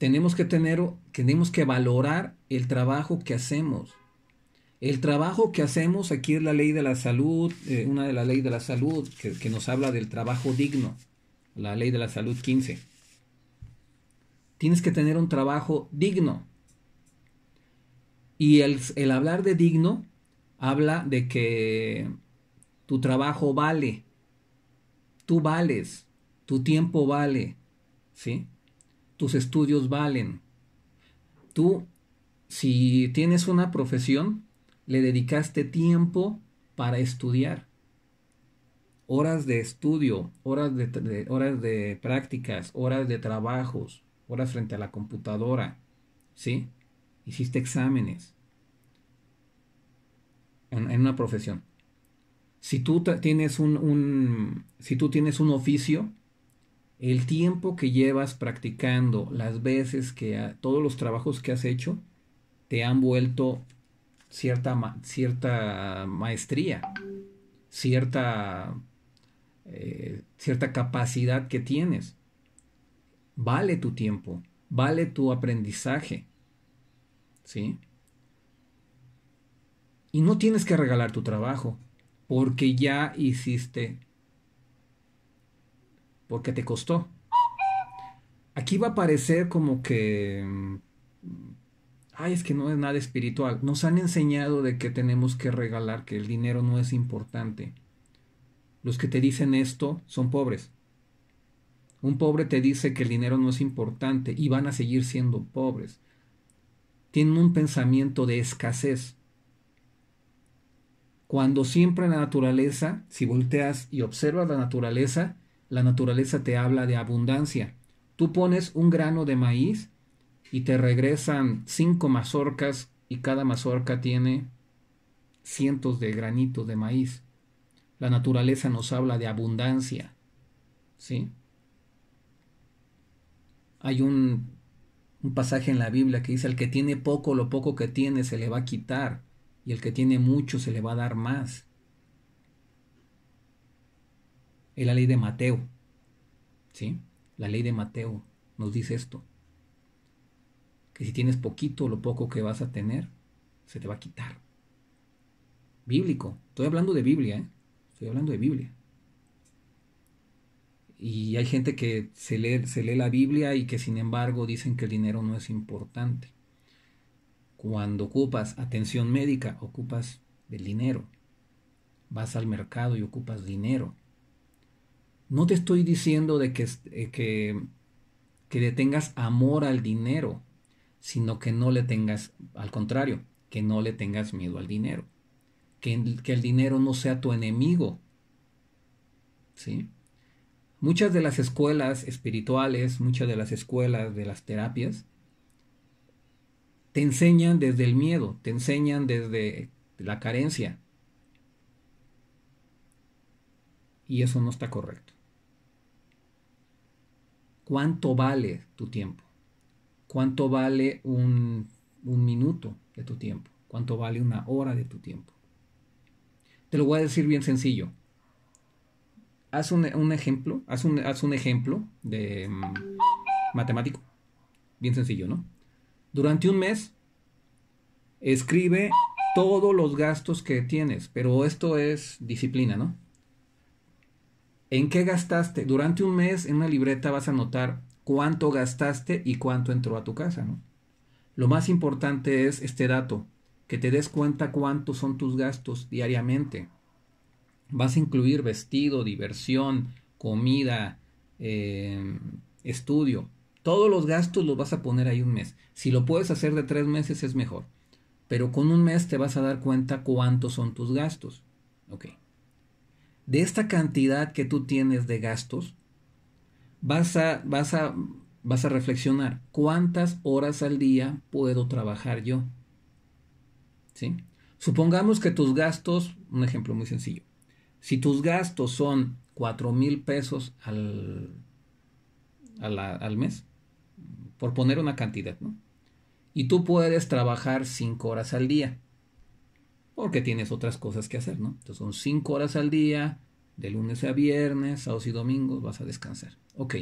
tenemos que tener, tenemos que valorar el trabajo que hacemos. El trabajo que hacemos, aquí es la ley de la salud, eh, una de las leyes de la salud que, que nos habla del trabajo digno, la ley de la salud 15. Tienes que tener un trabajo digno. Y el, el hablar de digno habla de que tu trabajo vale, tú vales, tu tiempo vale, ¿sí? tus estudios valen. Tú, si tienes una profesión, le dedicaste tiempo para estudiar. Horas de estudio, horas de, horas de prácticas, horas de trabajos, horas frente a la computadora. ¿Sí? Hiciste exámenes en, una profesión. Si tú, tienes un, si tú tienes un oficio, el tiempo que llevas practicando, las veces que todos los trabajos que has hecho te han vuelto cierta, cierta maestría, cierta, eh, cierta capacidad que tienes. Vale tu tiempo, vale tu aprendizaje. ¿Sí? Y no tienes que regalar tu trabajo, porque ya hiciste porque te costó. Aquí va a parecer como que... Mm, ay, es que no es nada espiritual. Nos han enseñado de que tenemos que regalar, que el dinero no es importante. Los que te dicen esto son pobres. Un pobre te dice que el dinero no es importante y van a seguir siendo pobres. Tienen un pensamiento de escasez. Cuando siempre en la naturaleza, si volteas y observas la naturaleza, la naturaleza te habla de abundancia. Tú pones un grano de maíz y te regresan cinco mazorcas y cada mazorca tiene cientos de granitos de maíz. La naturaleza nos habla de abundancia. ¿Sí? Hay un, un pasaje en la Biblia que dice, el que tiene poco, lo poco que tiene se le va a quitar, y el que tiene mucho se le va a dar más. es la ley de Mateo. ¿Sí? La ley de Mateo nos dice esto. Que si tienes poquito, lo poco que vas a tener, se te va a quitar. Bíblico. Estoy hablando de Biblia, ¿eh? Estoy hablando de Biblia. Y hay gente que se lee, se lee la Biblia y que sin embargo dicen que el dinero no es importante. Cuando ocupas atención médica, ocupas del dinero. Vas al mercado y ocupas dinero. No te estoy diciendo de eh, que, que, le tengas amor al dinero, sino que no le tengas, al contrario, que no le tengas miedo al dinero. Que, que el dinero no sea tu enemigo. ¿Sí? Muchas de las escuelas espirituales, muchas de las escuelas de las terapias, te enseñan desde el miedo, te enseñan desde la carencia. Y eso no está correcto. ¿Cuánto vale tu tiempo? ¿Cuánto vale un, minuto de tu tiempo? ¿Cuánto vale una hora de tu tiempo? Te lo voy a decir bien sencillo. Haz un, ejemplo, haz un, ejemplo de mm, matemático. Bien sencillo, ¿no? Durante un mes, escribe todos los gastos que tienes, pero esto es disciplina, ¿no? ¿En qué gastaste? Durante un mes en una libreta vas a notar cuánto gastaste y cuánto entró a tu casa, ¿no? Lo más importante es este dato, que te des cuenta cuántos son tus gastos diariamente. Vas a incluir vestido, diversión, comida, em, estudio. Todos los gastos los vas a poner ahí un mes. Si lo puedes hacer de tres meses es mejor. Pero con un mes te vas a dar cuenta cuántos son tus gastos. Okay de esta cantidad que tú tienes de gastos, vas a, reflexionar cuántas horas al día puedo trabajar yo. ¿Sí? Supongamos que tus gastos, un ejemplo muy sencillo, si tus gastos son 4 mil pesos al, al, al, mes, por poner una cantidad, ¿no? Y tú puedes trabajar 5 horas al día porque tienes otras cosas que hacer, ¿no? Entonces son cinco horas al día, de lunes a viernes, sábados y domingos vas a descansar. Ok,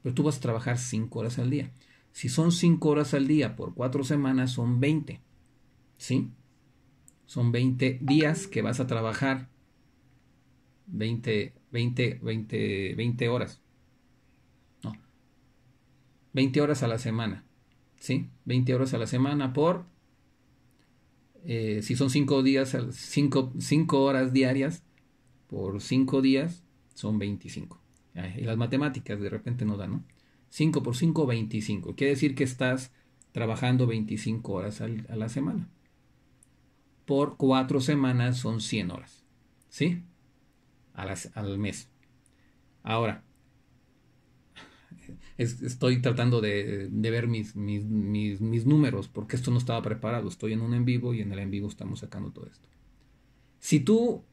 pero tú vas a trabajar cinco horas al día. Si son cinco horas al día por cuatro semanas, son 20. ¿Sí? Son 20 días que vas a trabajar 20, 20, 20, 20 horas. No. 20 horas a la semana. ¿Sí? 20 horas a la semana por eh, si son cinco días, cinco, horas diarias, por cinco días son 25. Ah, y las matemáticas de repente no dan, ¿no? 5 por 5, 25. Quiere decir que estás trabajando 25 horas a la semana. Por cuatro semanas son 100 horas, ¿sí? al mes. Ahora, estoy tratando de, ver mis, mis, mis, números, porque esto no estaba preparado. Estoy en un en vivo y en el en vivo estamos sacando todo esto. Si tú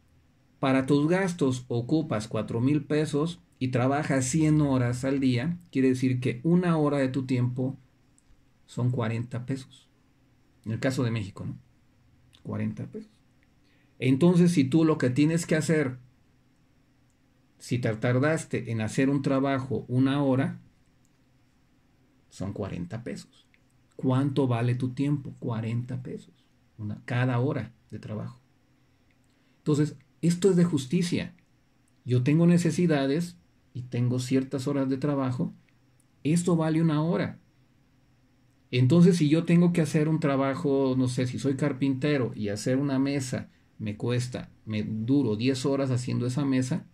para tus gastos ocupas 4 mil pesos y trabajas 100 horas al día, quiere decir que una hora de tu tiempo son 40 pesos. En el caso de México, ¿no? 40 pesos. Entonces, si tú lo que tienes que hacer si te tardaste en hacer un trabajo una hora, son 40 pesos. ¿Cuánto vale tu tiempo? 40 pesos. Una, cada hora de trabajo. Entonces, esto es de justicia. Yo tengo necesidades y tengo ciertas horas de trabajo. Esto vale una hora. Entonces, si yo tengo que hacer un trabajo, no sé, si soy carpintero y hacer una mesa me cuesta, me duro 10 horas haciendo esa mesa,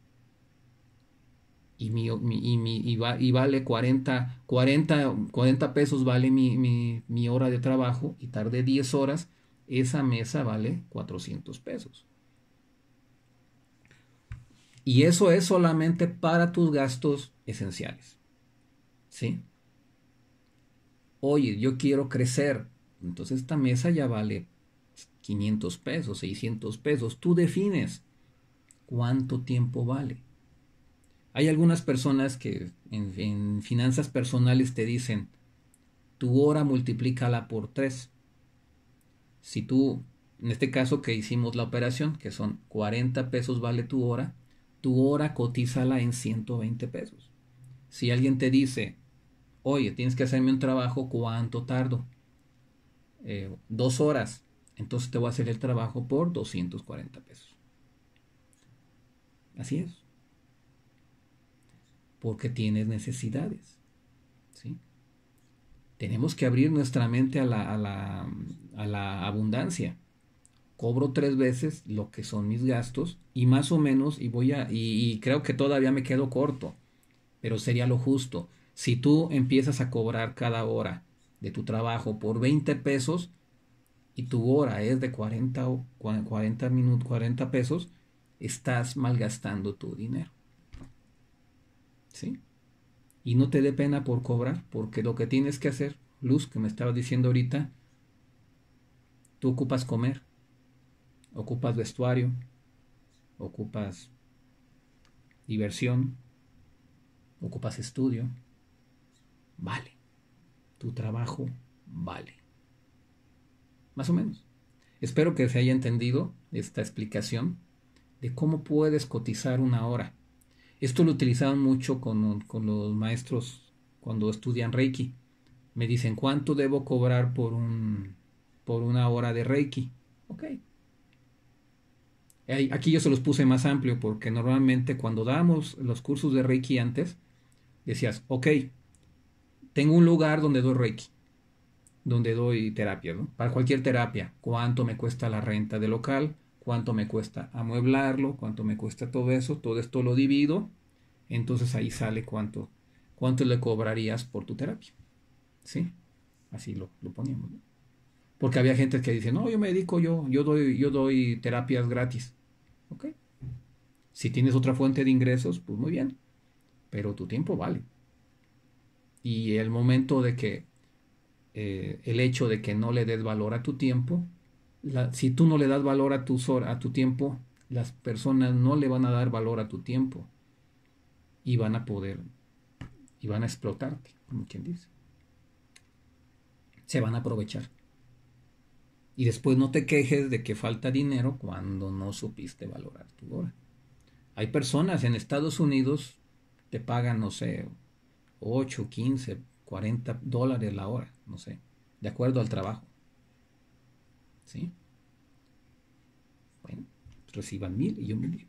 y, mi, y, vale 40, 40, 40 pesos vale mi, hora de trabajo y tarde 10 horas, esa mesa vale 400 pesos. Y eso es solamente para tus gastos esenciales. ¿Sí? Oye, yo quiero crecer. Entonces esta mesa ya vale 500 pesos, 600 pesos. Tú defines cuánto tiempo vale. Hay algunas personas que en, finanzas personales te dicen, tu hora multiplícala por 3. Si tú, en este caso que hicimos la operación, que son 40 pesos vale tu hora, tu hora cotízala en 120 pesos. Si alguien te dice, oye, tienes que hacerme un trabajo, ¿cuánto tardo? Eh, dos horas. Entonces te voy a hacer el trabajo por 240 pesos. Así es porque tienes necesidades. ¿sí? Tenemos que abrir nuestra mente a la, a la, abundancia cobro tres veces lo que son mis gastos y más o menos y voy a y, creo que todavía me quedo corto pero sería lo justo si tú empiezas a cobrar cada hora de tu trabajo por 20 pesos y tu hora es de 40 o 40 minutos 40 pesos estás malgastando tu dinero ¿sí? Y no te dé pena por cobrar, porque lo que tienes que hacer, Luz, que me estaba diciendo ahorita, tú ocupas comer, ocupas vestuario, ocupas diversión, ocupas estudio, vale. Tu trabajo vale. Más o menos. Espero que se haya entendido esta explicación de cómo puedes cotizar una hora esto lo utilizaban mucho con, los maestros cuando estudian Reiki. Me dicen, ¿cuánto debo cobrar por, por una hora de Reiki? Ok. Aquí yo se los puse más amplio porque normalmente cuando damos los cursos de Reiki antes, decías, ok, tengo un lugar donde doy Reiki, donde doy terapia, Para cualquier terapia, ¿cuánto me cuesta la renta de local? cuánto me cuesta amueblarlo, cuánto me cuesta todo eso, todo esto lo divido, entonces ahí sale cuánto, cuánto le cobrarías por tu terapia. ¿Sí? Así lo, lo poníamos. Porque había gente que dice, no, yo me dedico, yo, yo doy, yo doy terapias gratis. ¿Ok? Si tienes otra fuente de ingresos, pues muy bien. Pero tu tiempo vale. Y el momento de que eh, el hecho de que no le des valor a tu tiempo si tú no le das valor a tu a tu tiempo, las personas no le van a dar valor a tu tiempo y van a poder y van a explotarte, como quien dice. Se van a aprovechar. Y después no te quejes de que falta dinero cuando no supiste valorar tu hora. Hay personas en Estados Unidos te pagan, no sé, 8, 15, 40 dólares la hora, no sé, de acuerdo al trabajo. ¿Sí? Bueno, reciban mil y yo mil.